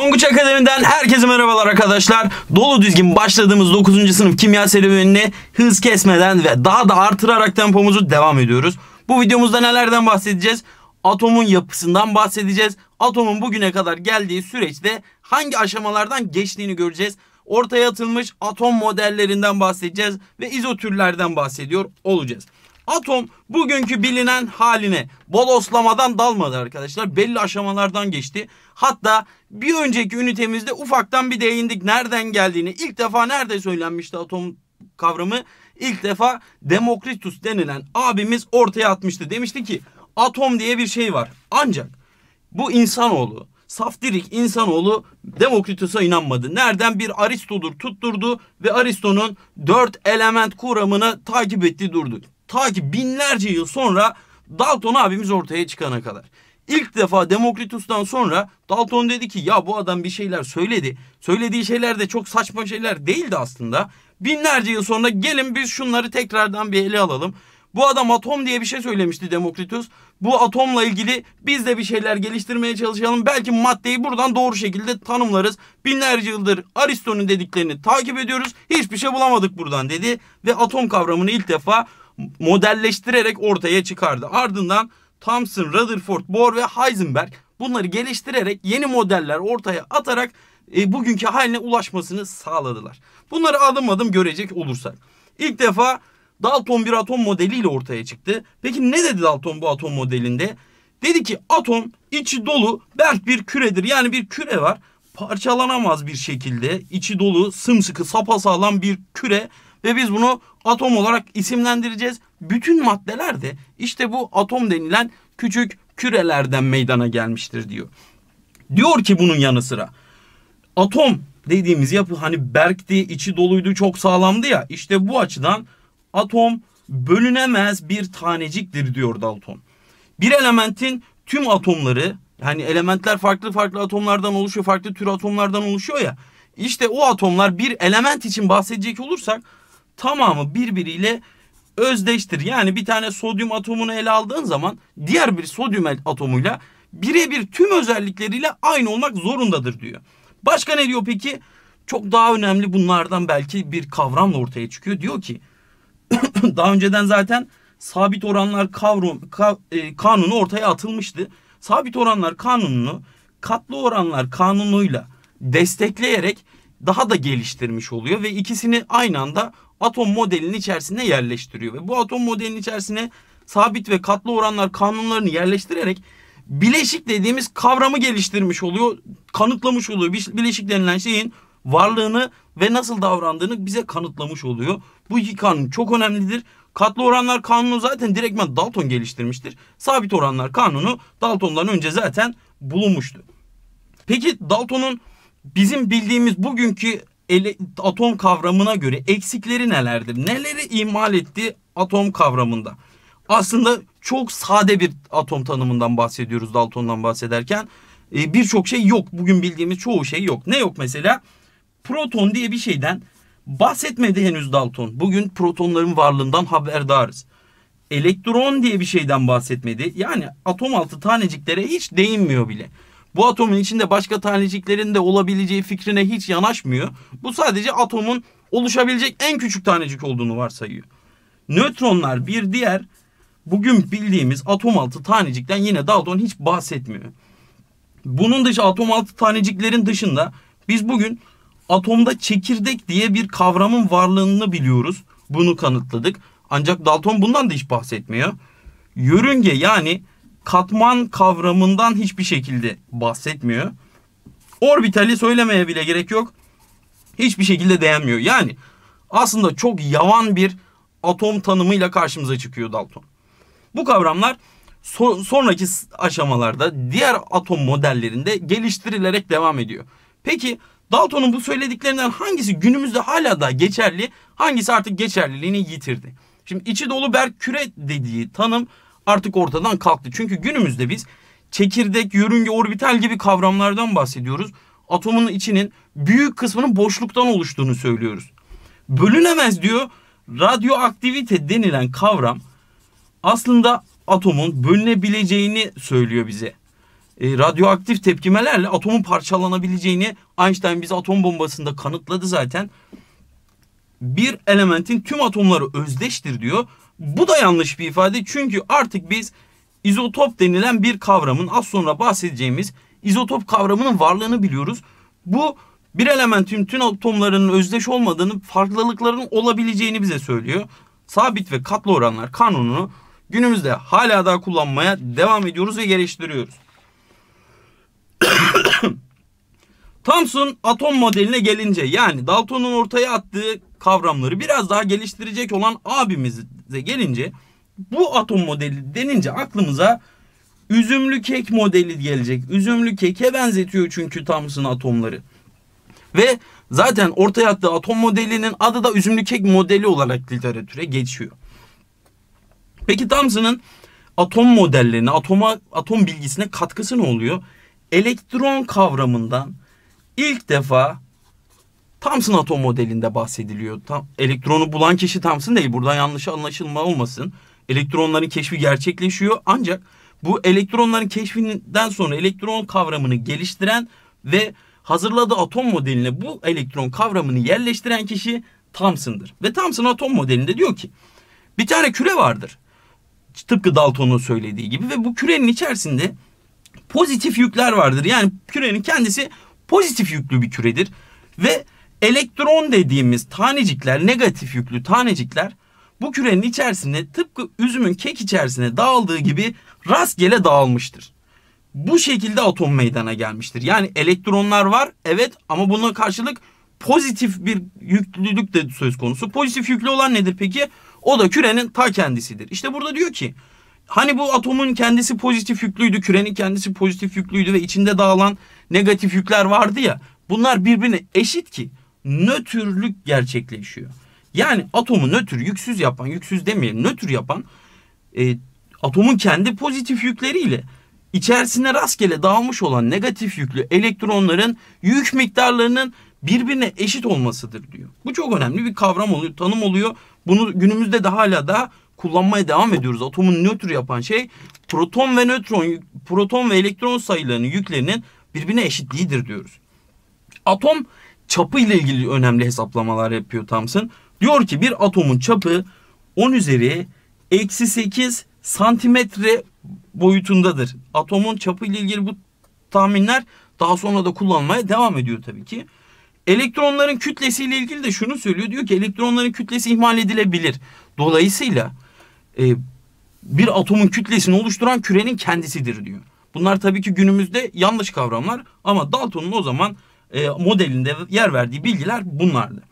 Tonguç Akademi'den herkese merhabalar arkadaşlar. Dolu düzgün başladığımız 9. sınıf kimya serüvenini hız kesmeden ve daha da artırarak tempomuzu devam ediyoruz. Bu videomuzda nelerden bahsedeceğiz? Atomun yapısından bahsedeceğiz. Atomun bugüne kadar geldiği süreçte hangi aşamalardan geçtiğini göreceğiz. Ortaya atılmış atom modellerinden bahsedeceğiz ve izotürlerden bahsediyor olacağız. Atom bugünkü bilinen haline bodoslamadan dalmadı arkadaşlar. Belli aşamalardan geçti. Hatta bir önceki ünitemizde ufaktan bir değindik. Nereden geldiğini ilk defa nerede söylenmişti atom kavramı? İlk defa Demokritus denilen abimiz ortaya atmıştı. Demişti ki atom diye bir şey var. Ancak bu insanoğlu saftirik insanoğlu Demokritus'a inanmadı. Nereden bir Aristo'dur tutturdu ve Aristo'nun dört element kuramını takip etti durdu. Ta ki binlerce yıl sonra Dalton abimiz ortaya çıkana kadar. İlk defa Demokritus'tan sonra Dalton dedi ki ya bu adam bir şeyler söyledi. Söylediği şeyler de çok saçma şeyler değildi aslında. Binlerce yıl sonra gelin biz şunları tekrardan bir ele alalım. Bu adam atom diye bir şey söylemişti Demokritus. Bu atomla ilgili biz de bir şeyler geliştirmeye çalışalım. Belki maddeyi buradan doğru şekilde tanımlarız. Binlerce yıldır Aristo'nun dediklerini takip ediyoruz. Hiçbir şey bulamadık buradan dedi. Ve atom kavramını ilk defa modelleştirerek ortaya çıkardı. Ardından Thomson, Rutherford, Bohr ve Heisenberg bunları geliştirerek yeni modeller ortaya atarak e, bugünkü haline ulaşmasını sağladılar. Bunları adım adım görecek olursak. İlk defa Dalton bir atom modeliyle ortaya çıktı. Peki ne dedi Dalton bu atom modelinde? Dedi ki atom içi dolu berk bir küredir. Yani bir küre var parçalanamaz bir şekilde içi dolu sımsıkı sapasağlam bir küre ve biz bunu atom olarak isimlendireceğiz. Bütün maddeler de işte bu atom denilen küçük kürelerden meydana gelmiştir diyor. Diyor ki bunun yanı sıra atom dediğimiz yapı hani berkti, içi doluydu, çok sağlamdı ya. işte bu açıdan atom bölünemez bir taneciktir diyor Dalton. Bir elementin tüm atomları yani elementler farklı farklı atomlardan oluşuyor, farklı tür atomlardan oluşuyor ya. işte o atomlar bir element için bahsedecek olursak tamamı birbiriyle özdeştir. Yani bir tane sodyum atomunu ele aldığın zaman diğer bir sodyum atomuyla birebir tüm özellikleriyle aynı olmak zorundadır diyor. Başka ne diyor peki? Çok daha önemli bunlardan belki bir kavramla ortaya çıkıyor. Diyor ki daha önceden zaten sabit oranlar kavram, ka, e, kanunu ortaya atılmıştı. Sabit oranlar kanununu katlı oranlar kanunuyla destekleyerek daha da geliştirmiş oluyor ve ikisini aynı anda atom modelinin içerisine yerleştiriyor. Ve bu atom modelinin içerisine sabit ve katlı oranlar kanunlarını yerleştirerek bileşik dediğimiz kavramı geliştirmiş oluyor. Kanıtlamış oluyor. Bileşik denilen şeyin varlığını ve nasıl davrandığını bize kanıtlamış oluyor. Bu iki kanun çok önemlidir. Katlı oranlar kanunu zaten direktmen Dalton geliştirmiştir. Sabit oranlar kanunu Dalton'dan önce zaten bulunmuştu. Peki Dalton'un bizim bildiğimiz bugünkü ele, atom kavramına göre eksikleri nelerdir? Neleri imal etti atom kavramında? Aslında çok sade bir atom tanımından bahsediyoruz Dalton'dan bahsederken. E, Birçok şey yok. Bugün bildiğimiz çoğu şey yok. Ne yok mesela? Proton diye bir şeyden bahsetmedi henüz Dalton. Bugün protonların varlığından haberdarız. Elektron diye bir şeyden bahsetmedi. Yani atom altı taneciklere hiç değinmiyor bile. Bu atomun içinde başka taneciklerin de olabileceği fikrine hiç yanaşmıyor. Bu sadece atomun oluşabilecek en küçük tanecik olduğunu varsayıyor. Nötronlar bir diğer bugün bildiğimiz atom altı tanecikten yine Dalton hiç bahsetmiyor. Bunun dışı atom altı taneciklerin dışında biz bugün atomda çekirdek diye bir kavramın varlığını biliyoruz. Bunu kanıtladık. Ancak Dalton bundan da hiç bahsetmiyor. Yörünge yani katman kavramından hiçbir şekilde bahsetmiyor. Orbitali söylemeye bile gerek yok. Hiçbir şekilde değinmiyor. Yani aslında çok yavan bir atom tanımıyla karşımıza çıkıyor Dalton. Bu kavramlar so- sonraki aşamalarda diğer atom modellerinde geliştirilerek devam ediyor. Peki Dalton'un bu söylediklerinden hangisi günümüzde hala da geçerli, hangisi artık geçerliliğini yitirdi? Şimdi içi dolu berk küre dediği tanım artık ortadan kalktı. Çünkü günümüzde biz çekirdek, yörünge, orbital gibi kavramlardan bahsediyoruz. Atomun içinin büyük kısmının boşluktan oluştuğunu söylüyoruz. Bölünemez diyor. Radyoaktivite denilen kavram aslında atomun bölünebileceğini söylüyor bize. E, radyoaktif tepkimelerle atomun parçalanabileceğini Einstein bize atom bombasında kanıtladı zaten. Bir elementin tüm atomları özdeştir diyor bu da yanlış bir ifade çünkü artık biz izotop denilen bir kavramın az sonra bahsedeceğimiz izotop kavramının varlığını biliyoruz. Bu bir elementin tüm atomlarının özdeş olmadığını, farklılıkların olabileceğini bize söylüyor. Sabit ve katlı oranlar kanununu günümüzde hala daha kullanmaya devam ediyoruz ve geliştiriyoruz. Thomson atom modeline gelince yani Dalton'un ortaya attığı kavramları biraz daha geliştirecek olan abimiz gelince bu atom modeli denince aklımıza üzümlü kek modeli gelecek. Üzümlü keke benzetiyor çünkü Thomson atomları. Ve zaten ortaya attığı atom modelinin adı da üzümlü kek modeli olarak literatüre geçiyor. Peki Thomson'ın atom modellerine, atoma, atom bilgisine katkısı ne oluyor? Elektron kavramından ilk defa Thomson atom modelinde bahsediliyor. Tam, elektronu bulan kişi Thomson değil. Buradan yanlış anlaşılma olmasın. Elektronların keşfi gerçekleşiyor. Ancak bu elektronların keşfinden sonra elektron kavramını geliştiren ve hazırladığı atom modeline bu elektron kavramını yerleştiren kişi Thomson'dır. Ve Thomson atom modelinde diyor ki bir tane küre vardır. Tıpkı Dalton'un söylediği gibi ve bu kürenin içerisinde pozitif yükler vardır. Yani kürenin kendisi pozitif yüklü bir küredir ve Elektron dediğimiz tanecikler, negatif yüklü tanecikler bu kürenin içerisinde tıpkı üzümün kek içerisine dağıldığı gibi rastgele dağılmıştır. Bu şekilde atom meydana gelmiştir. Yani elektronlar var evet ama buna karşılık pozitif bir yüklülük de söz konusu. Pozitif yüklü olan nedir peki? O da kürenin ta kendisidir. İşte burada diyor ki hani bu atomun kendisi pozitif yüklüydü, kürenin kendisi pozitif yüklüydü ve içinde dağılan negatif yükler vardı ya. Bunlar birbirine eşit ki nötrlük gerçekleşiyor. Yani atomu nötr, yüksüz yapan, yüksüz demeyelim, nötr yapan e, atomun kendi pozitif yükleriyle içerisine rastgele dağılmış olan negatif yüklü elektronların yük miktarlarının birbirine eşit olmasıdır diyor. Bu çok önemli bir kavram oluyor, tanım oluyor. Bunu günümüzde de hala da kullanmaya devam ediyoruz. Atomun nötr yapan şey proton ve nötron, proton ve elektron sayılarının yüklerinin birbirine eşitliğidir diyoruz. Atom çapı ile ilgili önemli hesaplamalar yapıyor Thomson. Diyor ki bir atomun çapı 10 üzeri eksi 8 santimetre boyutundadır. Atomun çapı ile ilgili bu tahminler daha sonra da kullanmaya devam ediyor tabii ki. Elektronların kütlesi ile ilgili de şunu söylüyor. Diyor ki elektronların kütlesi ihmal edilebilir. Dolayısıyla e, bir atomun kütlesini oluşturan kürenin kendisidir diyor. Bunlar tabii ki günümüzde yanlış kavramlar ama Dalton'un o zaman e, modelinde yer verdiği bilgiler bunlardı.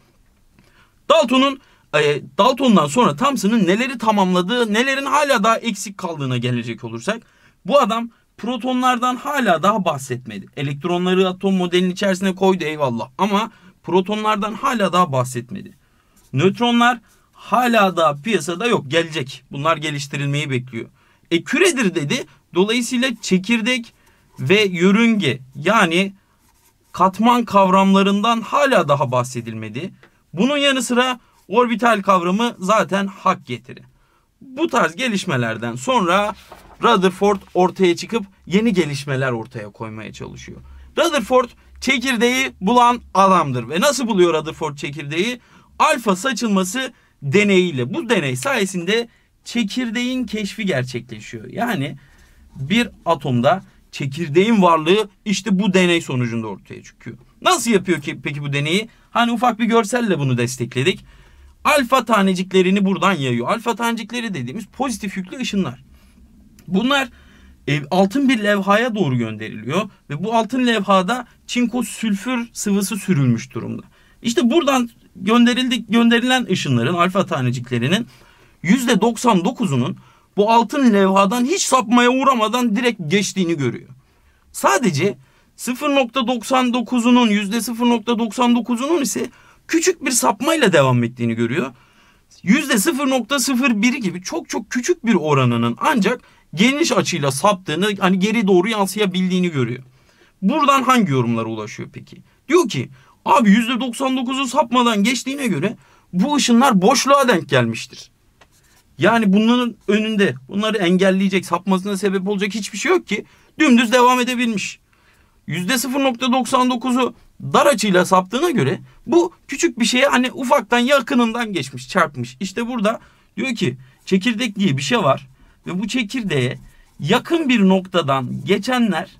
Dalton'un e, Dalton'dan sonra Thomson'ın neleri tamamladığı, nelerin hala daha eksik kaldığına gelecek olursak bu adam protonlardan hala daha bahsetmedi. Elektronları atom modelinin içerisine koydu eyvallah ama protonlardan hala daha bahsetmedi. Nötronlar hala daha piyasada yok gelecek. Bunlar geliştirilmeyi bekliyor. E küredir dedi. Dolayısıyla çekirdek ve yörünge yani katman kavramlarından hala daha bahsedilmedi. Bunun yanı sıra orbital kavramı zaten hak getiri. Bu tarz gelişmelerden sonra Rutherford ortaya çıkıp yeni gelişmeler ortaya koymaya çalışıyor. Rutherford çekirdeği bulan adamdır ve nasıl buluyor Rutherford çekirdeği? Alfa saçılması deneyiyle. Bu deney sayesinde çekirdeğin keşfi gerçekleşiyor. Yani bir atomda çekirdeğin varlığı işte bu deney sonucunda ortaya çıkıyor. Nasıl yapıyor ki peki bu deneyi? Hani ufak bir görselle bunu destekledik. Alfa taneciklerini buradan yayıyor. Alfa tanecikleri dediğimiz pozitif yüklü ışınlar. Bunlar e, altın bir levhaya doğru gönderiliyor ve bu altın levhada çinko sülfür sıvısı sürülmüş durumda. İşte buradan gönderildik gönderilen ışınların alfa taneciklerinin %99'unun bu altın levhadan hiç sapmaya uğramadan direkt geçtiğini görüyor. Sadece 0.99'unun %0.99'unun ise küçük bir sapmayla devam ettiğini görüyor. %0.01 gibi çok çok küçük bir oranının ancak geniş açıyla saptığını hani geri doğru yansıyabildiğini görüyor. Buradan hangi yorumlara ulaşıyor peki? Diyor ki abi %99'u sapmadan geçtiğine göre bu ışınlar boşluğa denk gelmiştir. Yani bunların önünde bunları engelleyecek, sapmasına sebep olacak hiçbir şey yok ki. Dümdüz devam edebilmiş. %0.99'u dar açıyla saptığına göre bu küçük bir şeye hani ufaktan yakınından geçmiş, çarpmış. İşte burada diyor ki çekirdek diye bir şey var ve bu çekirdeğe yakın bir noktadan geçenler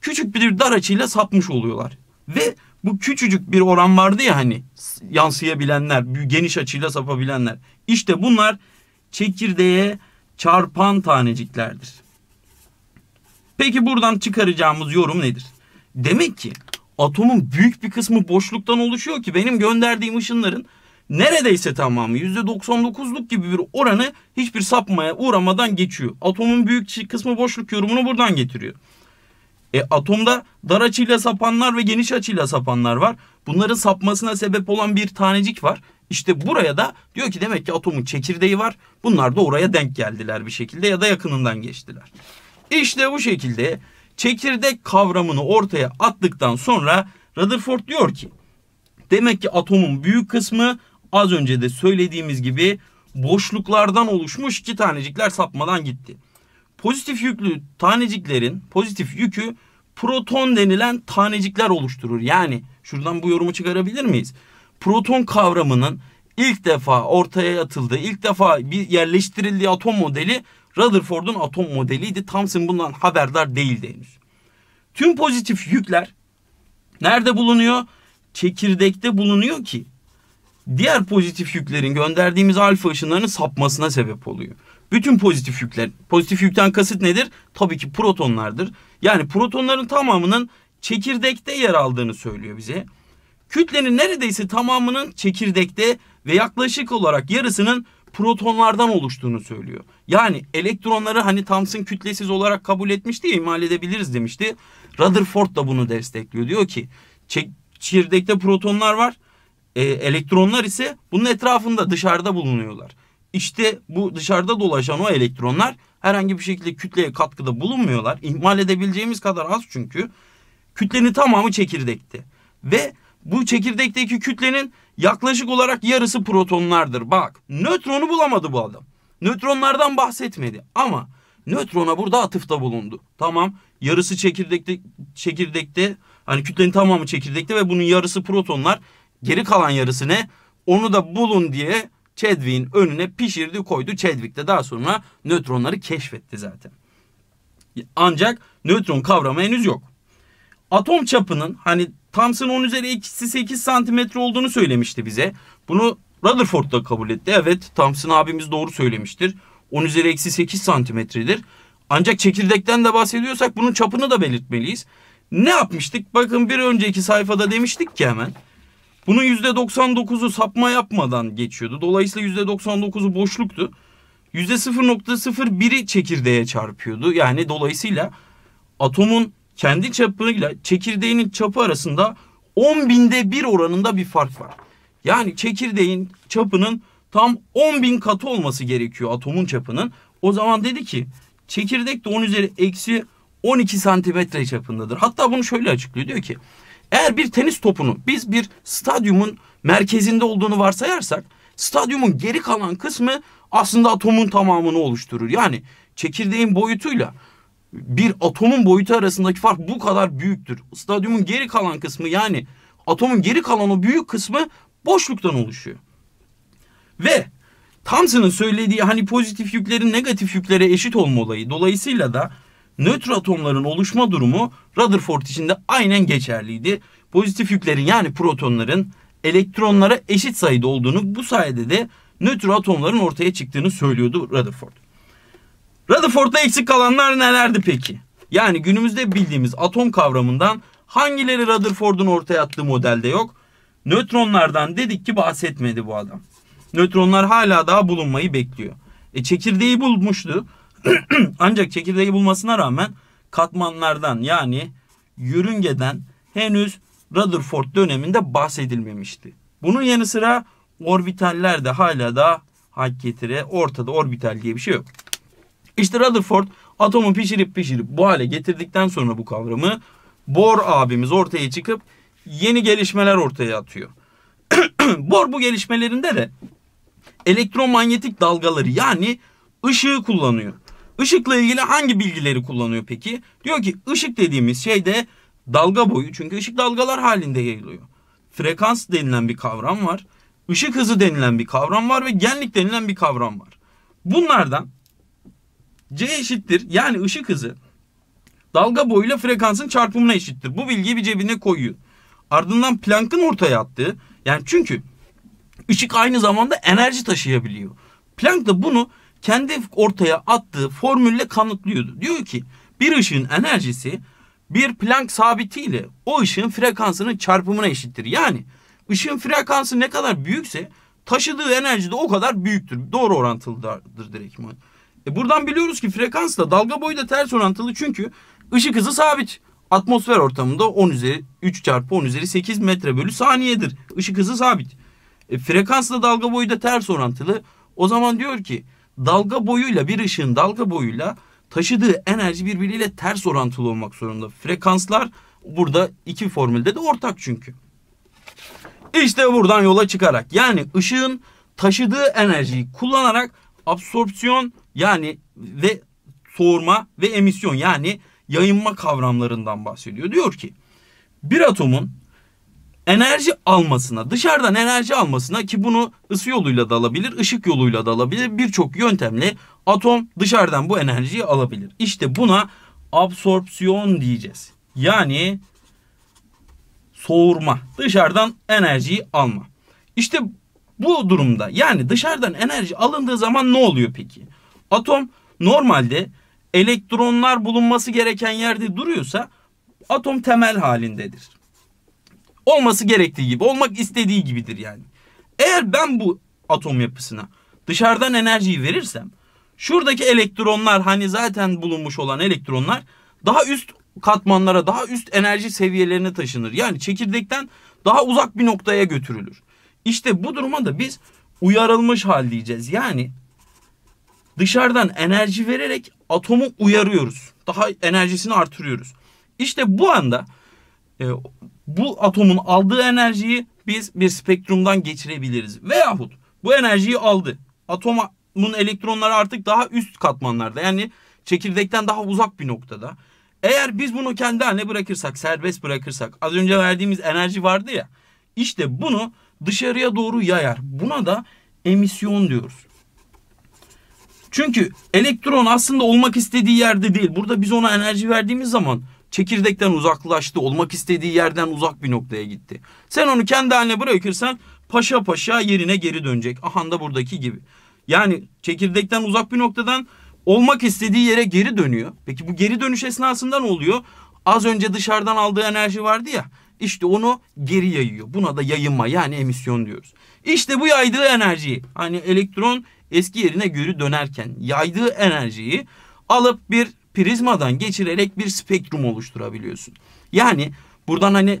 küçük bir dar açıyla sapmış oluyorlar. Ve bu küçücük bir oran vardı ya hani yansıyabilenler, geniş açıyla sapabilenler. İşte bunlar çekirdeğe çarpan taneciklerdir. Peki buradan çıkaracağımız yorum nedir? Demek ki atomun büyük bir kısmı boşluktan oluşuyor ki benim gönderdiğim ışınların neredeyse tamamı %99'luk gibi bir oranı hiçbir sapmaya uğramadan geçiyor. Atomun büyük kısmı boşluk yorumunu buradan getiriyor. E, atomda dar açıyla sapanlar ve geniş açıyla sapanlar var. Bunların sapmasına sebep olan bir tanecik var. İşte buraya da diyor ki demek ki atomun çekirdeği var. Bunlar da oraya denk geldiler bir şekilde ya da yakınından geçtiler. İşte bu şekilde çekirdek kavramını ortaya attıktan sonra Rutherford diyor ki demek ki atomun büyük kısmı az önce de söylediğimiz gibi boşluklardan oluşmuş iki tanecikler sapmadan gitti. Pozitif yüklü taneciklerin pozitif yükü proton denilen tanecikler oluşturur. Yani şuradan bu yorumu çıkarabilir miyiz? Proton kavramının ilk defa ortaya atıldığı, ilk defa bir yerleştirildiği atom modeli Rutherford'un atom modeliydi. Thomson bundan haberdar değildi henüz. Tüm pozitif yükler nerede bulunuyor? Çekirdekte bulunuyor ki diğer pozitif yüklerin gönderdiğimiz alfa ışınlarının sapmasına sebep oluyor. Bütün pozitif yükler. Pozitif yükten kasıt nedir? Tabii ki protonlardır. Yani protonların tamamının çekirdekte yer aldığını söylüyor bize. Kütlenin neredeyse tamamının çekirdekte ve yaklaşık olarak yarısının protonlardan oluştuğunu söylüyor. Yani elektronları hani Thomson kütlesiz olarak kabul etmişti ya imal edebiliriz demişti. Rutherford da bunu destekliyor. Diyor ki çekirdekte protonlar var. E, elektronlar ise bunun etrafında dışarıda bulunuyorlar. İşte bu dışarıda dolaşan o elektronlar herhangi bir şekilde kütleye katkıda bulunmuyorlar. İhmal edebileceğimiz kadar az çünkü. Kütlenin tamamı çekirdekti. Ve bu çekirdekteki kütlenin yaklaşık olarak yarısı protonlardır. Bak nötronu bulamadı bu adam. Nötronlardan bahsetmedi ama nötrona burada atıfta bulundu. Tamam yarısı çekirdekte, çekirdekte hani kütlenin tamamı çekirdekte ve bunun yarısı protonlar. Geri kalan yarısı ne? Onu da bulun diye Chadwick'in önüne pişirdi koydu. Chadwick de daha sonra nötronları keşfetti zaten. Ancak nötron kavramı henüz yok. Atom çapının hani Thomson 10 üzeri eksi 8 santimetre olduğunu söylemişti bize. Bunu Rutherford da kabul etti. Evet Thomson abimiz doğru söylemiştir. 10 üzeri eksi 8 santimetredir. Ancak çekirdekten de bahsediyorsak bunun çapını da belirtmeliyiz. Ne yapmıştık? Bakın bir önceki sayfada demiştik ki hemen. Bunun %99'u sapma yapmadan geçiyordu. Dolayısıyla %99'u boşluktu. %0.01'i çekirdeğe çarpıyordu. Yani dolayısıyla atomun kendi çapıyla çekirdeğinin çapı arasında 10 binde bir oranında bir fark var. Yani çekirdeğin çapının tam 10 bin katı olması gerekiyor atomun çapının. O zaman dedi ki çekirdek de 10 üzeri eksi 12 santimetre çapındadır. Hatta bunu şöyle açıklıyor diyor ki eğer bir tenis topunu biz bir stadyumun merkezinde olduğunu varsayarsak stadyumun geri kalan kısmı aslında atomun tamamını oluşturur. Yani çekirdeğin boyutuyla bir atomun boyutu arasındaki fark bu kadar büyüktür. Stadyumun geri kalan kısmı yani atomun geri kalan o büyük kısmı boşluktan oluşuyor. Ve Thomson'ın söylediği hani pozitif yüklerin negatif yüklere eşit olma olayı. Dolayısıyla da nötr atomların oluşma durumu Rutherford için de aynen geçerliydi. Pozitif yüklerin yani protonların elektronlara eşit sayıda olduğunu bu sayede de nötr atomların ortaya çıktığını söylüyordu Rutherford. Rutherford'da eksik kalanlar nelerdi peki? Yani günümüzde bildiğimiz atom kavramından hangileri Rutherford'un ortaya attığı modelde yok? Nötronlardan dedik ki bahsetmedi bu adam. Nötronlar hala daha bulunmayı bekliyor. E çekirdeği bulmuştu. Ancak çekirdeği bulmasına rağmen katmanlardan yani yörüngeden henüz Rutherford döneminde bahsedilmemişti. Bunun yanı sıra orbitaller de hala da hak getire ortada orbital diye bir şey yok. İşte Rutherford atomu pişirip pişirip bu hale getirdikten sonra bu kavramı Bohr abimiz ortaya çıkıp yeni gelişmeler ortaya atıyor. Bohr bu gelişmelerinde de elektromanyetik dalgaları yani ışığı kullanıyor. Işıkla ilgili hangi bilgileri kullanıyor peki? Diyor ki ışık dediğimiz şey de dalga boyu. Çünkü ışık dalgalar halinde yayılıyor. Frekans denilen bir kavram var. Işık hızı denilen bir kavram var ve genlik denilen bir kavram var. Bunlardan C eşittir yani ışık hızı dalga boyuyla frekansın çarpımına eşittir. Bu bilgiyi bir cebine koyuyor. Ardından Planck'ın ortaya attığı yani çünkü ışık aynı zamanda enerji taşıyabiliyor. Planck da bunu kendi ortaya attığı formülle kanıtlıyordu. Diyor ki bir ışığın enerjisi bir Planck sabitiyle o ışığın frekansının çarpımına eşittir. Yani ışığın frekansı ne kadar büyükse taşıdığı enerji de o kadar büyüktür. Doğru orantılıdır direkt. E buradan biliyoruz ki frekansla dalga boyu da ters orantılı çünkü ışık hızı sabit. Atmosfer ortamında 10 üzeri 3 çarpı 10 üzeri 8 metre bölü saniyedir. Işık hızı sabit. E, frekansla dalga boyu da ters orantılı. O zaman diyor ki dalga boyuyla bir ışığın dalga boyuyla taşıdığı enerji birbiriyle ters orantılı olmak zorunda. Frekanslar burada iki formülde de ortak çünkü. İşte buradan yola çıkarak yani ışığın taşıdığı enerjiyi kullanarak absorpsiyon yani ve soğurma ve emisyon yani yayınma kavramlarından bahsediyor. Diyor ki bir atomun enerji almasına, dışarıdan enerji almasına ki bunu ısı yoluyla da alabilir, ışık yoluyla da alabilir. Birçok yöntemle atom dışarıdan bu enerjiyi alabilir. İşte buna absorpsiyon diyeceğiz. Yani soğurma, dışarıdan enerjiyi alma. İşte bu durumda yani dışarıdan enerji alındığı zaman ne oluyor peki? Atom normalde elektronlar bulunması gereken yerde duruyorsa atom temel halindedir olması gerektiği gibi, olmak istediği gibidir yani. Eğer ben bu atom yapısına dışarıdan enerjiyi verirsem şuradaki elektronlar hani zaten bulunmuş olan elektronlar daha üst katmanlara, daha üst enerji seviyelerine taşınır. Yani çekirdekten daha uzak bir noktaya götürülür. İşte bu duruma da biz uyarılmış hal diyeceğiz. Yani dışarıdan enerji vererek atomu uyarıyoruz. Daha enerjisini artırıyoruz. İşte bu anda e, bu atomun aldığı enerjiyi biz bir spektrumdan geçirebiliriz. Veyahut bu enerjiyi aldı. Atomun elektronları artık daha üst katmanlarda yani çekirdekten daha uzak bir noktada. Eğer biz bunu kendi haline bırakırsak, serbest bırakırsak, az önce verdiğimiz enerji vardı ya. İşte bunu dışarıya doğru yayar. Buna da emisyon diyoruz. Çünkü elektron aslında olmak istediği yerde değil. Burada biz ona enerji verdiğimiz zaman çekirdekten uzaklaştı. Olmak istediği yerden uzak bir noktaya gitti. Sen onu kendi haline bırakırsan paşa paşa yerine geri dönecek. Ahan da buradaki gibi. Yani çekirdekten uzak bir noktadan olmak istediği yere geri dönüyor. Peki bu geri dönüş esnasında ne oluyor? Az önce dışarıdan aldığı enerji vardı ya. İşte onu geri yayıyor. Buna da yayınma yani emisyon diyoruz. İşte bu yaydığı enerjiyi hani elektron eski yerine geri dönerken yaydığı enerjiyi alıp bir prizmadan geçirerek bir spektrum oluşturabiliyorsun. Yani buradan hani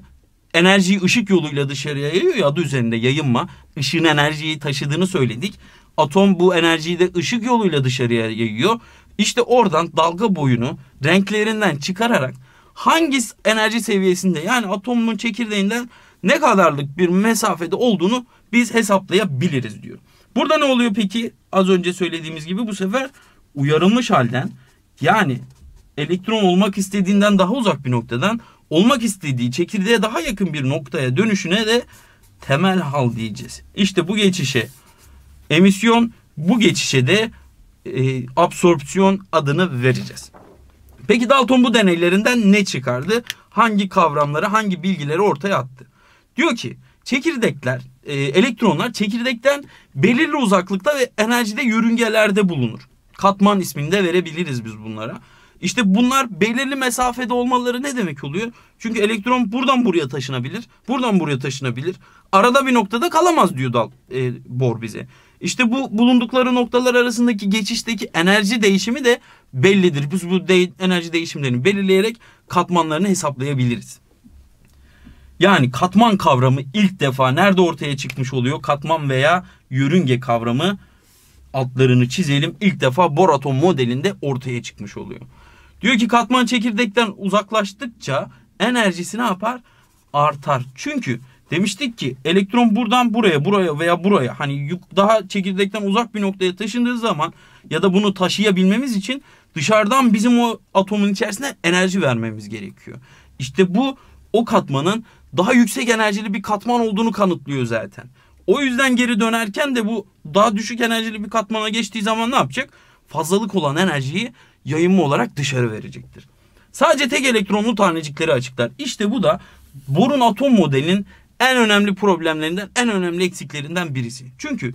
enerjiyi ışık yoluyla dışarıya yayıyor ya adı üzerinde yayınma. Işığın enerjiyi taşıdığını söyledik. Atom bu enerjiyi de ışık yoluyla dışarıya yayıyor. İşte oradan dalga boyunu renklerinden çıkararak hangi enerji seviyesinde yani atomun çekirdeğinden ne kadarlık bir mesafede olduğunu biz hesaplayabiliriz diyor. Burada ne oluyor peki? Az önce söylediğimiz gibi bu sefer uyarılmış halden yani elektron olmak istediğinden daha uzak bir noktadan olmak istediği çekirdeğe daha yakın bir noktaya dönüşüne de temel hal diyeceğiz. İşte bu geçişe emisyon bu geçişe de e, absorpsiyon adını vereceğiz. Peki Dalton bu deneylerinden ne çıkardı? Hangi kavramları, hangi bilgileri ortaya attı? Diyor ki çekirdekler, e, elektronlar çekirdekten belirli uzaklıkta ve enerjide yörüngelerde bulunur. Katman ismini de verebiliriz biz bunlara. İşte bunlar belirli mesafede olmaları ne demek oluyor? Çünkü elektron buradan buraya taşınabilir, buradan buraya taşınabilir. Arada bir noktada kalamaz diyor Dal, e, Bohr bize. İşte bu bulundukları noktalar arasındaki geçişteki enerji değişimi de bellidir. Biz bu de enerji değişimlerini belirleyerek katmanlarını hesaplayabiliriz. Yani katman kavramı ilk defa nerede ortaya çıkmış oluyor? Katman veya yörünge kavramı altlarını çizelim. İlk defa Borato modelinde ortaya çıkmış oluyor. Diyor ki katman çekirdekten uzaklaştıkça enerjisi ne yapar? Artar. Çünkü demiştik ki elektron buradan buraya, buraya veya buraya hani daha çekirdekten uzak bir noktaya taşındığı zaman ya da bunu taşıyabilmemiz için dışarıdan bizim o atomun içerisine enerji vermemiz gerekiyor. İşte bu o katmanın daha yüksek enerjili bir katman olduğunu kanıtlıyor zaten. O yüzden geri dönerken de bu daha düşük enerjili bir katmana geçtiği zaman ne yapacak? Fazlalık olan enerjiyi yayınma olarak dışarı verecektir. Sadece tek elektronlu tanecikleri açıklar. İşte bu da borun atom modelinin en önemli problemlerinden, en önemli eksiklerinden birisi. Çünkü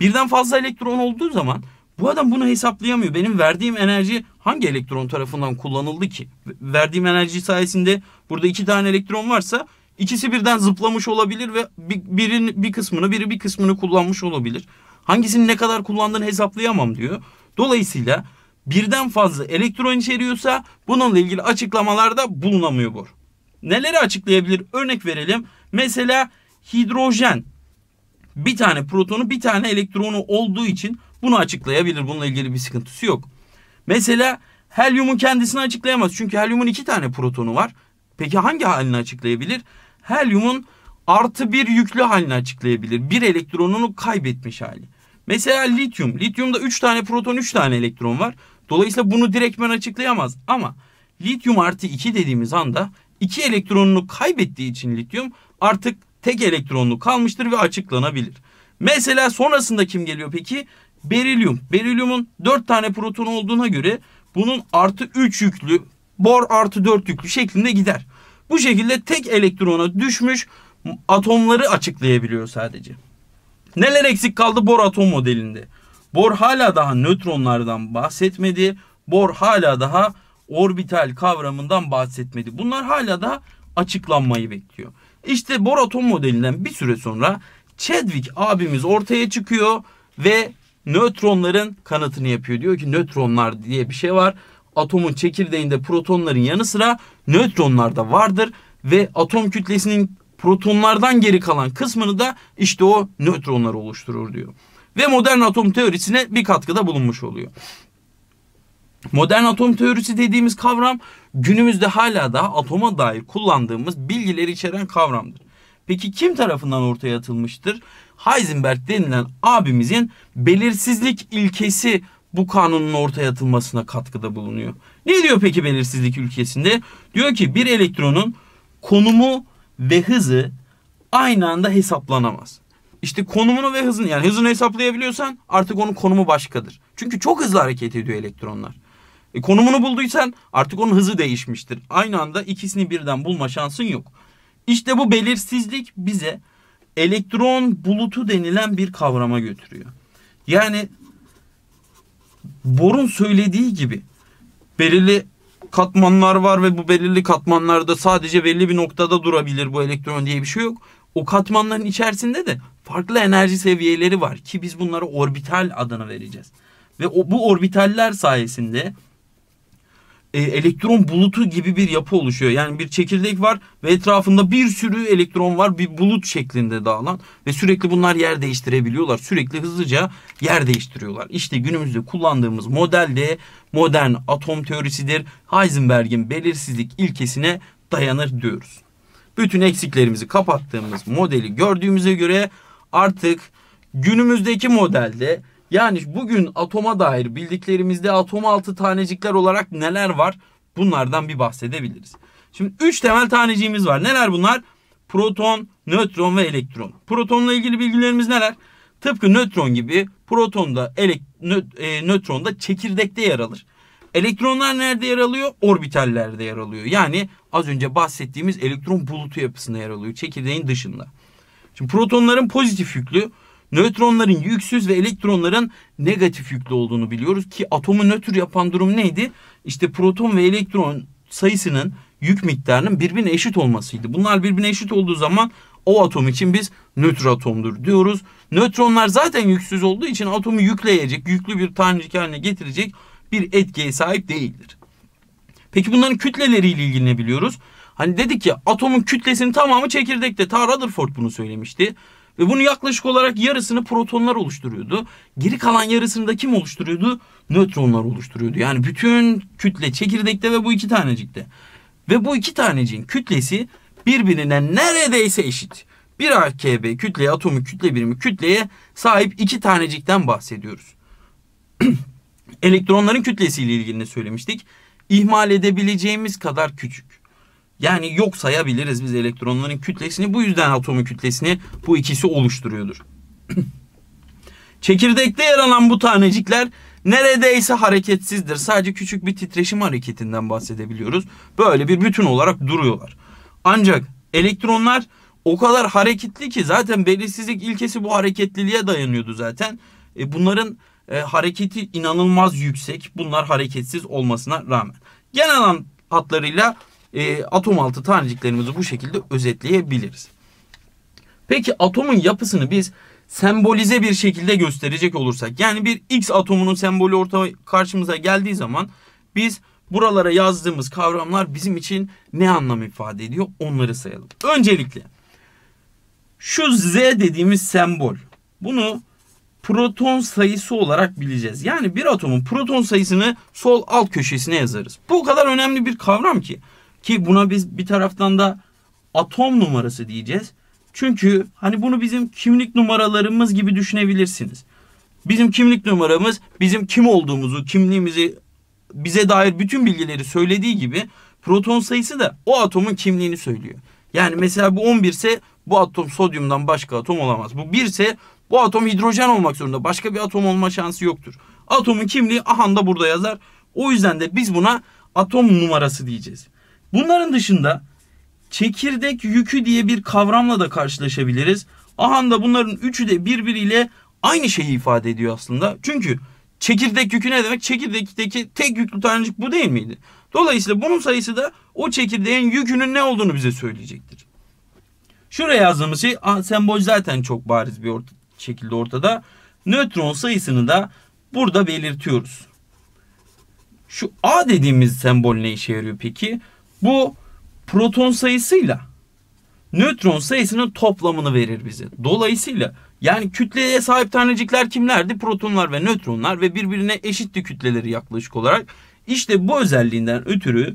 birden fazla elektron olduğu zaman bu adam bunu hesaplayamıyor. Benim verdiğim enerji hangi elektron tarafından kullanıldı ki? Verdiğim enerji sayesinde burada iki tane elektron varsa İkisi birden zıplamış olabilir ve birin bir kısmını biri bir kısmını kullanmış olabilir. Hangisini ne kadar kullandığını hesaplayamam diyor. Dolayısıyla birden fazla elektron içeriyorsa bununla ilgili açıklamalarda bulunamıyor bu. Neleri açıklayabilir? Örnek verelim. Mesela hidrojen bir tane protonu bir tane elektronu olduğu için bunu açıklayabilir. Bununla ilgili bir sıkıntısı yok. Mesela helyumun kendisini açıklayamaz. Çünkü helyumun iki tane protonu var. Peki hangi halini açıklayabilir? helyumun artı bir yüklü halini açıklayabilir. Bir elektronunu kaybetmiş hali. Mesela lityum. Lityumda 3 tane proton 3 tane elektron var. Dolayısıyla bunu direktmen açıklayamaz. Ama lityum artı 2 dediğimiz anda 2 elektronunu kaybettiği için lityum artık tek elektronlu kalmıştır ve açıklanabilir. Mesela sonrasında kim geliyor peki? Berilyum. Berilyumun 4 tane proton olduğuna göre bunun artı 3 yüklü, bor artı 4 yüklü şeklinde gider. Bu şekilde tek elektrona düşmüş atomları açıklayabiliyor sadece. Neler eksik kaldı Bor atom modelinde? Bor hala daha nötronlardan bahsetmedi. Bor hala daha orbital kavramından bahsetmedi. Bunlar hala da açıklanmayı bekliyor. İşte Bor atom modelinden bir süre sonra Chadwick abimiz ortaya çıkıyor ve nötronların kanıtını yapıyor. Diyor ki nötronlar diye bir şey var Atomun çekirdeğinde protonların yanı sıra nötronlar da vardır ve atom kütlesinin protonlardan geri kalan kısmını da işte o nötronlar oluşturur diyor. Ve modern atom teorisine bir katkıda bulunmuş oluyor. Modern atom teorisi dediğimiz kavram günümüzde hala da atoma dair kullandığımız bilgileri içeren kavramdır. Peki kim tarafından ortaya atılmıştır? Heisenberg denilen abimizin belirsizlik ilkesi bu kanunun ortaya atılmasına katkıda bulunuyor. Ne diyor peki belirsizlik ülkesinde? Diyor ki bir elektronun konumu ve hızı aynı anda hesaplanamaz. İşte konumunu ve hızını yani hızını hesaplayabiliyorsan artık onun konumu başkadır. Çünkü çok hızlı hareket ediyor elektronlar. E, konumunu bulduysan artık onun hızı değişmiştir. Aynı anda ikisini birden bulma şansın yok. İşte bu belirsizlik bize elektron bulutu denilen bir kavrama götürüyor. Yani Bor'un söylediği gibi belirli katmanlar var ve bu belirli katmanlarda sadece belli bir noktada durabilir bu elektron diye bir şey yok. O katmanların içerisinde de farklı enerji seviyeleri var ki biz bunlara orbital adını vereceğiz. Ve o, bu orbitaller sayesinde e, elektron bulutu gibi bir yapı oluşuyor. Yani bir çekirdek var ve etrafında bir sürü elektron var bir bulut şeklinde dağılan ve sürekli bunlar yer değiştirebiliyorlar. Sürekli hızlıca yer değiştiriyorlar. İşte günümüzde kullandığımız model de modern atom teorisidir. Heisenberg'in belirsizlik ilkesine dayanır diyoruz. Bütün eksiklerimizi kapattığımız modeli gördüğümüze göre artık günümüzdeki modelde yani bugün atoma dair bildiklerimizde atom altı tanecikler olarak neler var? Bunlardan bir bahsedebiliriz. Şimdi 3 temel taneciğimiz var. Neler bunlar? Proton, nötron ve elektron. Protonla ilgili bilgilerimiz neler? Tıpkı nötron gibi proton da e, nötron da çekirdekte yer alır. Elektronlar nerede yer alıyor? Orbitallerde yer alıyor. Yani az önce bahsettiğimiz elektron bulutu yapısında yer alıyor. Çekirdeğin dışında. Şimdi protonların pozitif yüklü, Nötronların yüksüz ve elektronların negatif yüklü olduğunu biliyoruz ki atomu nötr yapan durum neydi? İşte proton ve elektron sayısının yük miktarının birbirine eşit olmasıydı. Bunlar birbirine eşit olduğu zaman o atom için biz nötr atomdur diyoruz. Nötronlar zaten yüksüz olduğu için atomu yükleyecek, yüklü bir tanecik haline getirecek bir etkiye sahip değildir. Peki bunların kütleleriyle ilgili ne biliyoruz? Hani dedik ya atomun kütlesinin tamamı çekirdekte. Ta Rutherford bunu söylemişti. Ve bunun yaklaşık olarak yarısını protonlar oluşturuyordu. Geri kalan yarısını da kim oluşturuyordu? Nötronlar oluşturuyordu. Yani bütün kütle çekirdekte ve bu iki tanecikte. Ve bu iki taneciğin kütlesi birbirine neredeyse eşit. Bir AKB kütleye, atomu kütle birimi kütleye sahip iki tanecikten bahsediyoruz. Elektronların kütlesiyle ilgili ne söylemiştik? İhmal edebileceğimiz kadar küçük. Yani yok sayabiliriz biz elektronların kütlesini. Bu yüzden atomun kütlesini bu ikisi oluşturuyordur. Çekirdekte yer alan bu tanecikler neredeyse hareketsizdir. Sadece küçük bir titreşim hareketinden bahsedebiliyoruz. Böyle bir bütün olarak duruyorlar. Ancak elektronlar o kadar hareketli ki zaten belirsizlik ilkesi bu hareketliliğe dayanıyordu zaten. E bunların e, hareketi inanılmaz yüksek. Bunlar hareketsiz olmasına rağmen. Genel hatlarıyla e, atom altı taneciklerimizi bu şekilde özetleyebiliriz. Peki atomun yapısını biz sembolize bir şekilde gösterecek olursak yani bir X atomunun sembolü ortaya karşımıza geldiği zaman biz buralara yazdığımız kavramlar bizim için ne anlam ifade ediyor onları sayalım. Öncelikle şu Z dediğimiz sembol bunu proton sayısı olarak bileceğiz. Yani bir atomun proton sayısını sol alt köşesine yazarız. Bu kadar önemli bir kavram ki ki buna biz bir taraftan da atom numarası diyeceğiz. Çünkü hani bunu bizim kimlik numaralarımız gibi düşünebilirsiniz. Bizim kimlik numaramız bizim kim olduğumuzu, kimliğimizi bize dair bütün bilgileri söylediği gibi proton sayısı da o atomun kimliğini söylüyor. Yani mesela bu 11 ise bu atom sodyumdan başka atom olamaz. Bu 1 ise bu atom hidrojen olmak zorunda. Başka bir atom olma şansı yoktur. Atomun kimliği ahanda burada yazar. O yüzden de biz buna atom numarası diyeceğiz. Bunların dışında çekirdek yükü diye bir kavramla da karşılaşabiliriz. da bunların üçü de birbiriyle aynı şeyi ifade ediyor aslında. Çünkü çekirdek yükü ne demek? Çekirdekteki tek yüklü tanecik bu değil miydi? Dolayısıyla bunun sayısı da o çekirdeğin yükünün ne olduğunu bize söyleyecektir. Şuraya yazdığımız şey sembol zaten çok bariz bir orta, şekilde ortada. Nötron sayısını da burada belirtiyoruz. Şu A dediğimiz sembol ne işe yarıyor peki? Bu proton sayısıyla nötron sayısının toplamını verir bize. Dolayısıyla yani kütleye sahip tanecikler kimlerdi? Protonlar ve nötronlar ve birbirine eşitti kütleleri yaklaşık olarak. İşte bu özelliğinden ötürü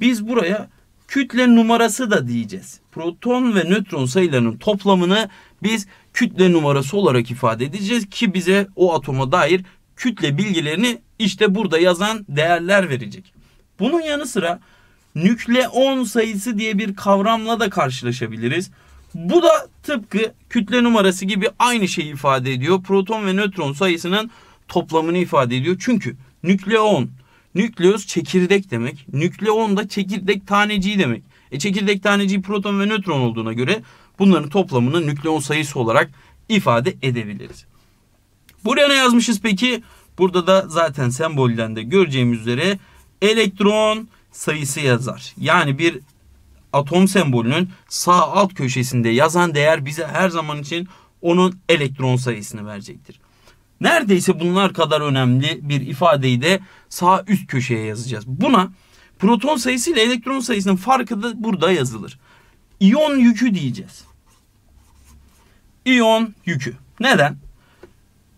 biz buraya kütle numarası da diyeceğiz. Proton ve nötron sayılarının toplamını biz kütle numarası olarak ifade edeceğiz ki bize o atoma dair kütle bilgilerini işte burada yazan değerler verecek. Bunun yanı sıra nükleon sayısı diye bir kavramla da karşılaşabiliriz. Bu da tıpkı kütle numarası gibi aynı şeyi ifade ediyor. Proton ve nötron sayısının toplamını ifade ediyor. Çünkü nükleon, nükleus çekirdek demek. Nükleon da çekirdek taneciği demek. E çekirdek taneciği proton ve nötron olduğuna göre bunların toplamını nükleon sayısı olarak ifade edebiliriz. Buraya ne yazmışız peki? Burada da zaten sembolden de göreceğimiz üzere elektron sayısı yazar. Yani bir atom sembolünün sağ alt köşesinde yazan değer bize her zaman için onun elektron sayısını verecektir. Neredeyse bunlar kadar önemli bir ifadeyi de sağ üst köşeye yazacağız. Buna proton sayısı ile elektron sayısının farkı da burada yazılır. İyon yükü diyeceğiz. İyon yükü. Neden?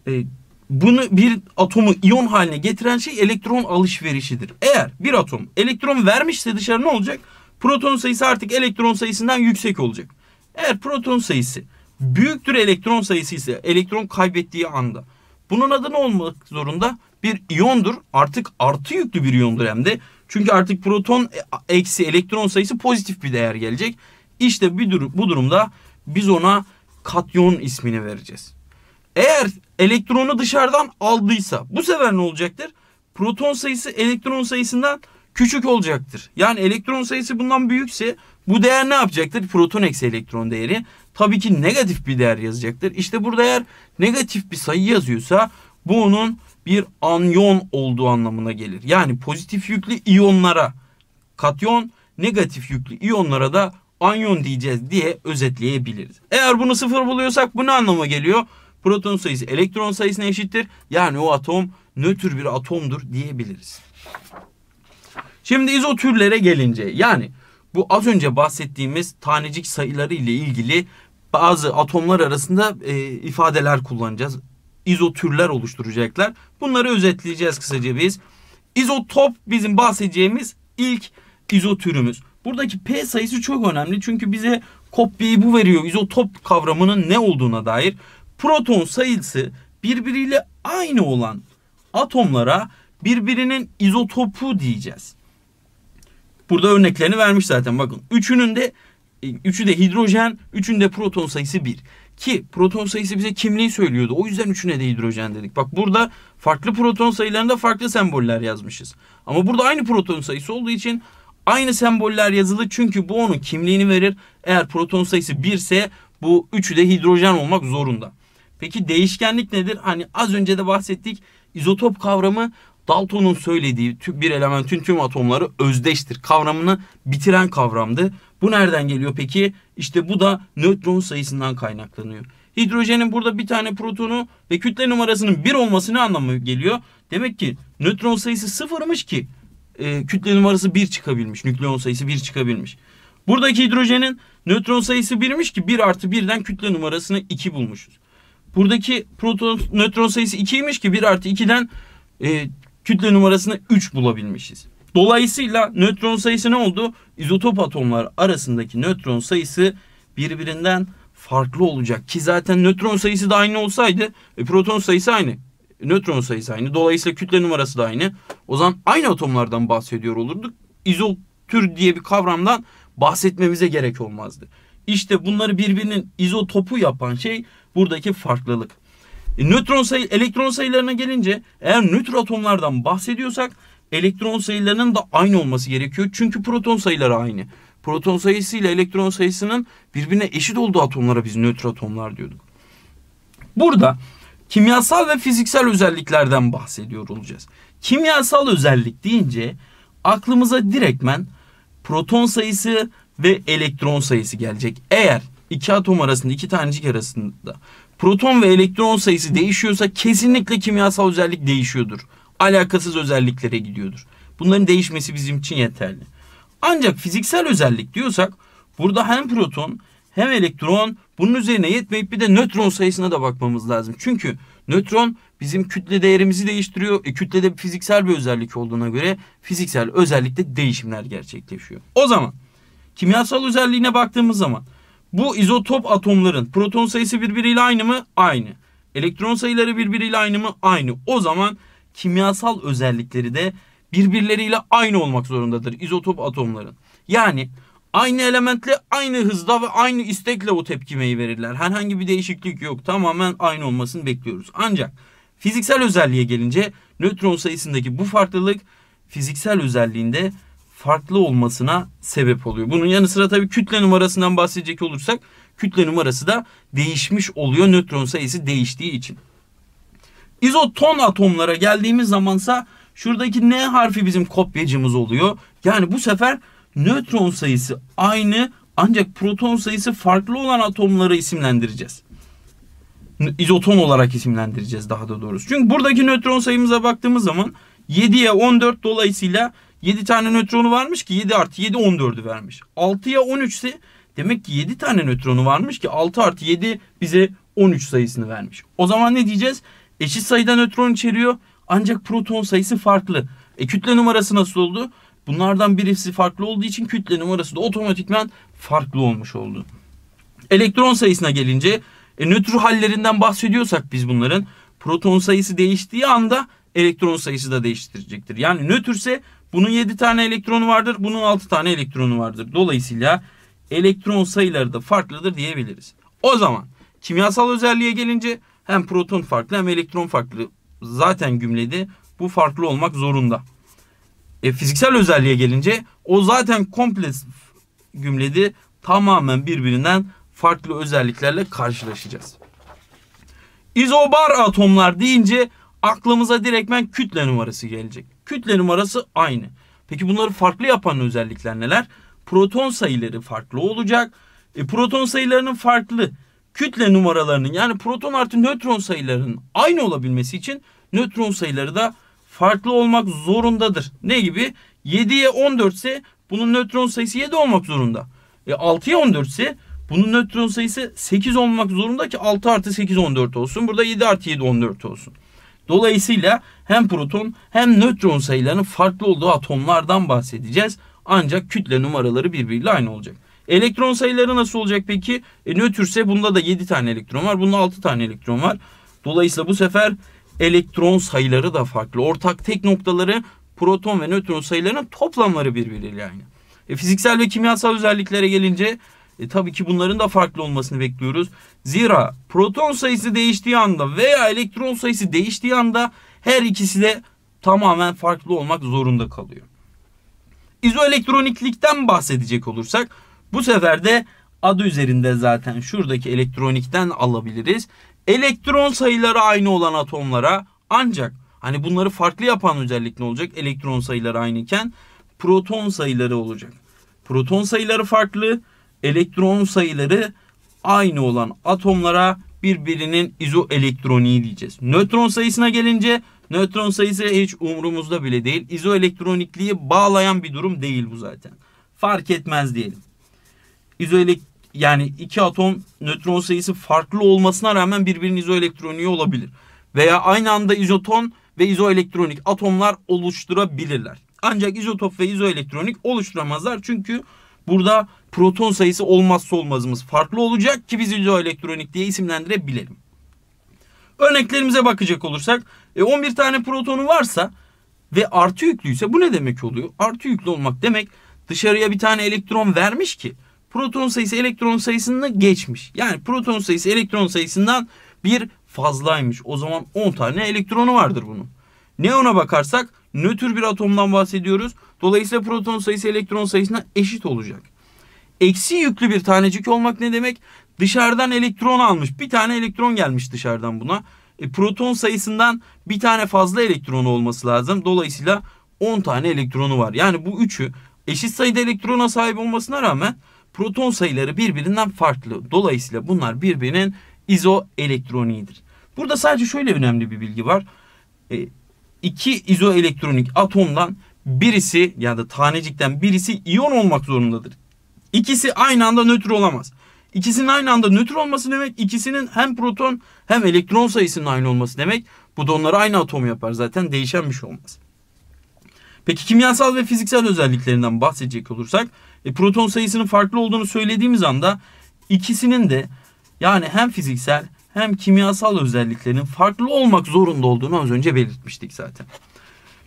E, bunu bir atomu iyon haline getiren şey elektron alışverişidir. Eğer bir atom elektron vermişse dışarı ne olacak? Proton sayısı artık elektron sayısından yüksek olacak. Eğer proton sayısı büyüktür elektron sayısı ise elektron kaybettiği anda bunun adı ne olmak zorunda? Bir iyondur. Artık artı yüklü bir iyondur hem de. Çünkü artık proton eksi elektron sayısı pozitif bir değer gelecek. İşte bir dur bu durumda biz ona katyon ismini vereceğiz. Eğer elektronu dışarıdan aldıysa bu sefer ne olacaktır? Proton sayısı elektron sayısından küçük olacaktır. Yani elektron sayısı bundan büyükse bu değer ne yapacaktır? Proton eksi elektron değeri. Tabii ki negatif bir değer yazacaktır. İşte burada eğer negatif bir sayı yazıyorsa bu onun bir anyon olduğu anlamına gelir. Yani pozitif yüklü iyonlara katyon, negatif yüklü iyonlara da anyon diyeceğiz diye özetleyebiliriz. Eğer bunu sıfır buluyorsak bu ne anlama geliyor? Proton sayısı elektron sayısına eşittir. Yani o atom nötr bir atomdur diyebiliriz. Şimdi izotürlere gelince yani bu az önce bahsettiğimiz tanecik sayıları ile ilgili bazı atomlar arasında e, ifadeler kullanacağız. İzotürler oluşturacaklar. Bunları özetleyeceğiz kısaca biz. İzotop bizim bahsedeceğimiz ilk izotürümüz. Buradaki P sayısı çok önemli çünkü bize kopyayı bu veriyor. İzotop kavramının ne olduğuna dair proton sayısı birbiriyle aynı olan atomlara birbirinin izotopu diyeceğiz. Burada örneklerini vermiş zaten bakın. Üçünün de e, üçü de hidrojen, de proton sayısı 1. Ki proton sayısı bize kimliği söylüyordu. O yüzden üçüne de hidrojen dedik. Bak burada farklı proton sayılarında farklı semboller yazmışız. Ama burada aynı proton sayısı olduğu için aynı semboller yazılı. Çünkü bu onun kimliğini verir. Eğer proton sayısı 1 ise bu üçü de hidrojen olmak zorunda. Peki değişkenlik nedir? Hani az önce de bahsettik. İzotop kavramı Dalton'un söylediği bir elementin tüm atomları özdeştir kavramını bitiren kavramdı. Bu nereden geliyor peki? İşte bu da nötron sayısından kaynaklanıyor. Hidrojenin burada bir tane protonu ve kütle numarasının bir olması ne anlamı geliyor? Demek ki nötron sayısı sıfırmış ki e, kütle numarası bir çıkabilmiş. Nükleon sayısı bir çıkabilmiş. Buradaki hidrojenin nötron sayısı birmiş ki bir artı birden kütle numarasını iki bulmuşuz. Buradaki proton nötron sayısı 2'ymiş ki 1 artı 2'den e, kütle numarasını 3 bulabilmişiz. Dolayısıyla nötron sayısı ne oldu? İzotop atomlar arasındaki nötron sayısı birbirinden farklı olacak. Ki zaten nötron sayısı da aynı olsaydı e, proton sayısı aynı. Nötron sayısı aynı. Dolayısıyla kütle numarası da aynı. O zaman aynı atomlardan bahsediyor olurduk. İzotür diye bir kavramdan bahsetmemize gerek olmazdı. İşte bunları birbirinin izotopu yapan şey buradaki farklılık. E, nötron sayı, elektron sayılarına gelince eğer nötr atomlardan bahsediyorsak elektron sayılarının da aynı olması gerekiyor. Çünkü proton sayıları aynı. Proton sayısı ile elektron sayısının birbirine eşit olduğu atomlara biz nötr atomlar diyorduk. Burada kimyasal ve fiziksel özelliklerden bahsediyor olacağız. Kimyasal özellik deyince aklımıza direktmen proton sayısı ve elektron sayısı gelecek. Eğer iki atom arasında, iki tanecik arasında proton ve elektron sayısı değişiyorsa kesinlikle kimyasal özellik değişiyordur. Alakasız özelliklere gidiyordur. Bunların değişmesi bizim için yeterli. Ancak fiziksel özellik diyorsak burada hem proton hem elektron bunun üzerine yetmeyip bir de nötron sayısına da bakmamız lazım. Çünkü nötron bizim kütle değerimizi değiştiriyor. E, kütlede fiziksel bir özellik olduğuna göre fiziksel özellikte değişimler gerçekleşiyor. O zaman kimyasal özelliğine baktığımız zaman bu izotop atomların proton sayısı birbiriyle aynı mı? Aynı. Elektron sayıları birbiriyle aynı mı? Aynı. O zaman kimyasal özellikleri de birbirleriyle aynı olmak zorundadır izotop atomların. Yani aynı elementle aynı hızda ve aynı istekle o tepkimeyi verirler. Herhangi bir değişiklik yok. Tamamen aynı olmasını bekliyoruz. Ancak fiziksel özelliğe gelince nötron sayısındaki bu farklılık fiziksel özelliğinde farklı olmasına sebep oluyor. Bunun yanı sıra tabii kütle numarasından bahsedecek olursak kütle numarası da değişmiş oluyor nötron sayısı değiştiği için. İzoton atomlara geldiğimiz zamansa şuradaki N harfi bizim kopyacımız oluyor. Yani bu sefer nötron sayısı aynı ancak proton sayısı farklı olan atomları isimlendireceğiz. İzoton olarak isimlendireceğiz daha da doğrusu. Çünkü buradaki nötron sayımıza baktığımız zaman 7'ye 14 dolayısıyla 7 tane nötronu varmış ki 7 artı 7 14'ü vermiş. 6'ya 13 ise demek ki 7 tane nötronu varmış ki 6 artı 7 bize 13 sayısını vermiş. O zaman ne diyeceğiz? Eşit sayıda nötron içeriyor ancak proton sayısı farklı. E kütle numarası nasıl oldu? Bunlardan birisi farklı olduğu için kütle numarası da otomatikman farklı olmuş oldu. Elektron sayısına gelince e, nötr hallerinden bahsediyorsak biz bunların proton sayısı değiştiği anda elektron sayısı da değiştirecektir. Yani nötrse bunun 7 tane elektronu vardır. Bunun 6 tane elektronu vardır. Dolayısıyla elektron sayıları da farklıdır diyebiliriz. O zaman kimyasal özelliğe gelince hem proton farklı hem elektron farklı. Zaten gümledi. Bu farklı olmak zorunda. E, fiziksel özelliğe gelince o zaten komple gümledi tamamen birbirinden farklı özelliklerle karşılaşacağız. İzobar atomlar deyince aklımıza direktmen kütle numarası gelecek. Kütle numarası aynı. Peki bunları farklı yapan özellikler neler? Proton sayıları farklı olacak. E, proton sayılarının farklı kütle numaralarının yani proton artı nötron sayılarının aynı olabilmesi için nötron sayıları da farklı olmak zorundadır. Ne gibi? 7'ye 14 ise bunun nötron sayısı 7 olmak zorunda. E, 6'ya 14 ise bunun nötron sayısı 8 olmak zorunda ki 6 artı 8 14 olsun. Burada 7 artı 7 14 olsun. Dolayısıyla hem proton hem nötron sayılarının farklı olduğu atomlardan bahsedeceğiz. Ancak kütle numaraları birbiriyle aynı olacak. Elektron sayıları nasıl olacak peki? E, nötrse bunda da 7 tane elektron var. Bunda 6 tane elektron var. Dolayısıyla bu sefer elektron sayıları da farklı. Ortak tek noktaları proton ve nötron sayılarının toplamları birbiriyle aynı. E, fiziksel ve kimyasal özelliklere gelince e, tabii ki bunların da farklı olmasını bekliyoruz. Zira proton sayısı değiştiği anda veya elektron sayısı değiştiği anda her ikisi de tamamen farklı olmak zorunda kalıyor. İzoelektroniklikten bahsedecek olursak bu sefer de adı üzerinde zaten şuradaki elektronikten alabiliriz. Elektron sayıları aynı olan atomlara ancak hani bunları farklı yapan özellik ne olacak? Elektron sayıları aynıken proton sayıları olacak. Proton sayıları farklı, elektron sayıları aynı olan atomlara birbirinin izoelektroniği diyeceğiz. Nötron sayısına gelince Nötron sayısı hiç umurumuzda bile değil. İzoelektronikliği bağlayan bir durum değil bu zaten. Fark etmez diyelim. İzoelek yani iki atom nötron sayısı farklı olmasına rağmen birbirinin izoelektroniği olabilir. Veya aynı anda izoton ve izoelektronik atomlar oluşturabilirler. Ancak izotop ve izoelektronik oluşturamazlar. Çünkü burada proton sayısı olmazsa olmazımız farklı olacak ki biz izoelektronik diye isimlendirebilelim. Örneklerimize bakacak olursak e, 11 tane protonu varsa ve artı yüklüyse bu ne demek oluyor? Artı yüklü olmak demek dışarıya bir tane elektron vermiş ki proton sayısı elektron sayısını geçmiş. Yani proton sayısı elektron sayısından bir fazlaymış. O zaman 10 tane elektronu vardır bunun. Ne ona bakarsak nötr bir atomdan bahsediyoruz. Dolayısıyla proton sayısı elektron sayısına eşit olacak. Eksi yüklü bir tanecik olmak ne demek? Dışarıdan elektron almış. Bir tane elektron gelmiş dışarıdan buna. E, proton sayısından bir tane fazla elektronu olması lazım. Dolayısıyla 10 tane elektronu var. Yani bu üçü eşit sayıda elektrona sahip olmasına rağmen proton sayıları birbirinden farklı. Dolayısıyla bunlar birbirinin izoelektroniğidir. Burada sadece şöyle önemli bir bilgi var. E, iki izoelektronik atomdan birisi ya da tanecikten birisi iyon olmak zorundadır. İkisi aynı anda nötr olamaz. İkisinin aynı anda nötr olması demek ikisinin hem proton hem elektron sayısının aynı olması demek. Bu da onları aynı atom yapar zaten değişen bir şey olmaz. Peki kimyasal ve fiziksel özelliklerinden bahsedecek olursak e, proton sayısının farklı olduğunu söylediğimiz anda ikisinin de yani hem fiziksel hem kimyasal özelliklerinin farklı olmak zorunda olduğunu az önce belirtmiştik zaten.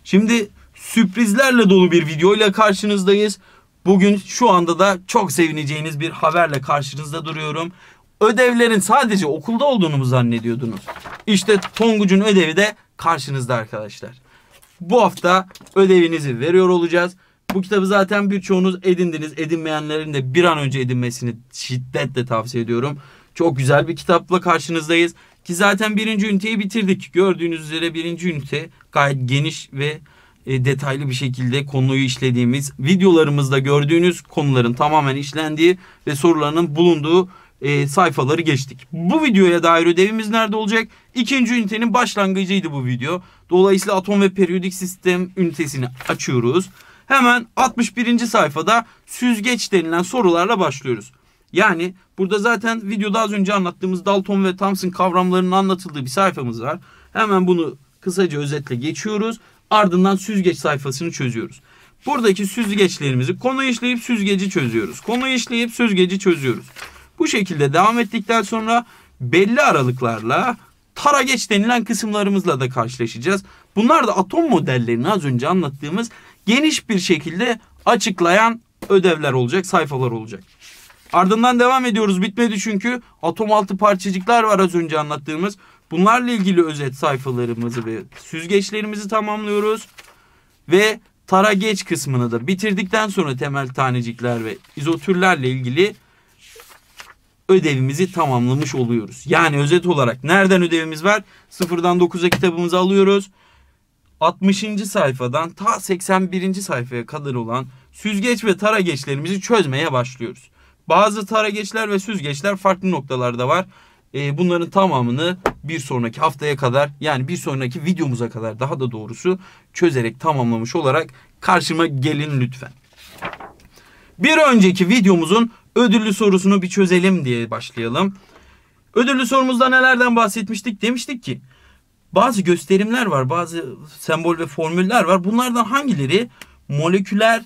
Şimdi sürprizlerle dolu bir video ile karşınızdayız. Bugün şu anda da çok sevineceğiniz bir haberle karşınızda duruyorum. Ödevlerin sadece okulda olduğunu mu zannediyordunuz? İşte Tonguç'un ödevi de karşınızda arkadaşlar. Bu hafta ödevinizi veriyor olacağız. Bu kitabı zaten birçoğunuz edindiniz. Edinmeyenlerin de bir an önce edinmesini şiddetle tavsiye ediyorum. Çok güzel bir kitapla karşınızdayız. Ki zaten birinci üniteyi bitirdik. Gördüğünüz üzere birinci ünite gayet geniş ve e, detaylı bir şekilde konuyu işlediğimiz, videolarımızda gördüğünüz konuların tamamen işlendiği ve sorularının bulunduğu e, sayfaları geçtik. Bu videoya dair ödevimiz nerede olacak? İkinci ünitenin başlangıcıydı bu video. Dolayısıyla atom ve periyodik sistem ünitesini açıyoruz. Hemen 61. sayfada süzgeç denilen sorularla başlıyoruz. Yani burada zaten videoda az önce anlattığımız Dalton ve Thompson kavramlarının anlatıldığı bir sayfamız var. Hemen bunu kısaca özetle geçiyoruz Ardından süzgeç sayfasını çözüyoruz. Buradaki süzgeçlerimizi konu işleyip süzgeci çözüyoruz. Konu işleyip süzgeci çözüyoruz. Bu şekilde devam ettikten sonra belli aralıklarla tara geç denilen kısımlarımızla da karşılaşacağız. Bunlar da atom modellerini az önce anlattığımız geniş bir şekilde açıklayan ödevler olacak, sayfalar olacak. Ardından devam ediyoruz. Bitmedi çünkü atom altı parçacıklar var az önce anlattığımız. Bunlarla ilgili özet sayfalarımızı ve süzgeçlerimizi tamamlıyoruz. Ve tara geç kısmını da bitirdikten sonra temel tanecikler ve izotürlerle ilgili ödevimizi tamamlamış oluyoruz. Yani özet olarak nereden ödevimiz var? Sıfırdan 9'a kitabımızı alıyoruz. 60. sayfadan ta 81. sayfaya kadar olan süzgeç ve tara geçlerimizi çözmeye başlıyoruz. Bazı tara geçler ve süzgeçler farklı noktalarda var. E, bunların tamamını bir sonraki haftaya kadar yani bir sonraki videomuza kadar daha da doğrusu çözerek tamamlamış olarak karşıma gelin lütfen. Bir önceki videomuzun ödüllü sorusunu bir çözelim diye başlayalım. Ödüllü sorumuzda nelerden bahsetmiştik? Demiştik ki bazı gösterimler var, bazı sembol ve formüller var. Bunlardan hangileri moleküler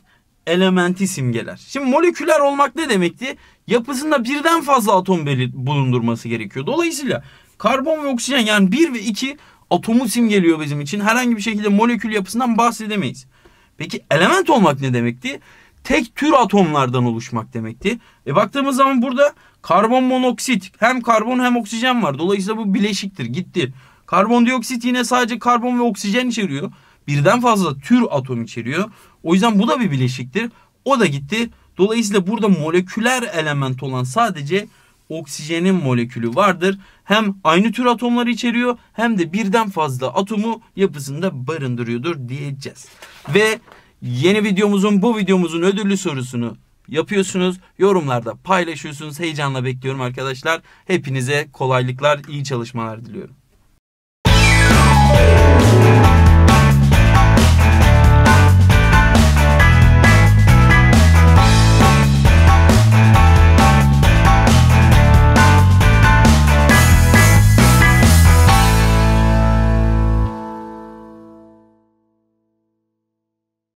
elementi simgeler. Şimdi moleküler olmak ne demekti? Yapısında birden fazla atom bulundurması gerekiyor. Dolayısıyla karbon ve oksijen yani 1 ve 2 atomu simgeliyor bizim için. Herhangi bir şekilde molekül yapısından bahsedemeyiz. Peki element olmak ne demekti? Tek tür atomlardan oluşmak demekti. E baktığımız zaman burada karbon monoksit hem karbon hem oksijen var. Dolayısıyla bu bileşiktir gitti. Karbondioksit yine sadece karbon ve oksijen içeriyor. Birden fazla tür atom içeriyor. O yüzden bu da bir bileşiktir. O da gitti. Dolayısıyla burada moleküler element olan sadece oksijenin molekülü vardır. Hem aynı tür atomları içeriyor hem de birden fazla atomu yapısında barındırıyordur diyeceğiz. Ve yeni videomuzun bu videomuzun ödüllü sorusunu yapıyorsunuz. Yorumlarda paylaşıyorsunuz. Heyecanla bekliyorum arkadaşlar. Hepinize kolaylıklar, iyi çalışmalar diliyorum.